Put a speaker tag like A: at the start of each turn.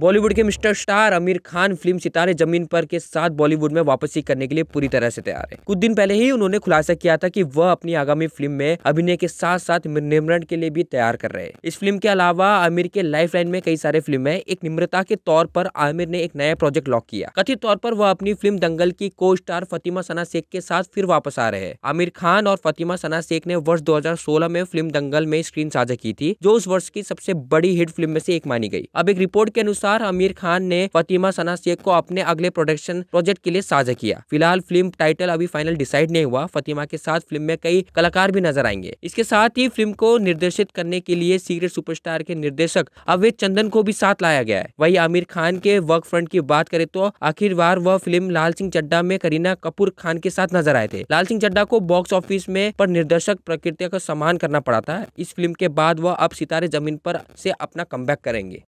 A: बॉलीवुड के mister star Aamir Khan film Sitaare Zameen पर के साथ बॉलीवुड में वापसी करने के लिए पूरी तरह से तैयार है कुछ दिन पहले ही उन्होंने खुलासा किया था कि वह अपनी आगामी फिल्म में अभिनय के साथ साथ निमरण के लिए भी तैयार कर रहे हैं इस फिल्म के अलावा आमिर के लाइफ लाइन में कई सारे फिल्म है एक निम्रता के तौर पर आमिर ने एक नया प्रोजेक्ट लॉक किया कथित तौर पर वह अपनी फिल्म दंगल की को स्टार फतिमा सना शेख के साथ फिर वापस आ रहे हैं आमिर खान और फतिमा सना शेख ने वर्ष 2016 में फिल्म दंगल में स्क्रीन साझा की थी जो उस वर्ष की सबसे बड़ी हिट फिल्म में से एक मानी गई अब एक रिपोर्ट के अनुसार अनुसार आमिर खान ने फतिमा सना शेख को अपने अगले प्रोडक्शन प्रोजेक्ट के लिए साझा किया फिलहाल फिल्म टाइटल अभी फाइनल डिसाइड नहीं हुआ फतिमा के साथ फिल्म में कई कलाकार भी नजर आएंगे इसके साथ ही फिल्म को निर्देशित करने के लिए सीक्रेट सुपरस्टार के निर्देशक अवैध चंदन को भी साथ लाया गया है वही आमिर खान के वर्क फ्रंट की बात करें तो आखिर बार वह फिल्म लाल सिंह चड्डा में करीना कपूर खान के साथ नजर आए थे लाल सिंह चड्डा को बॉक्स ऑफिस में पर निर्देशक प्रकृति का सम्मान करना पड़ा था इस फिल्म के बाद वह अब सितारे जमीन पर से अपना कम करेंगे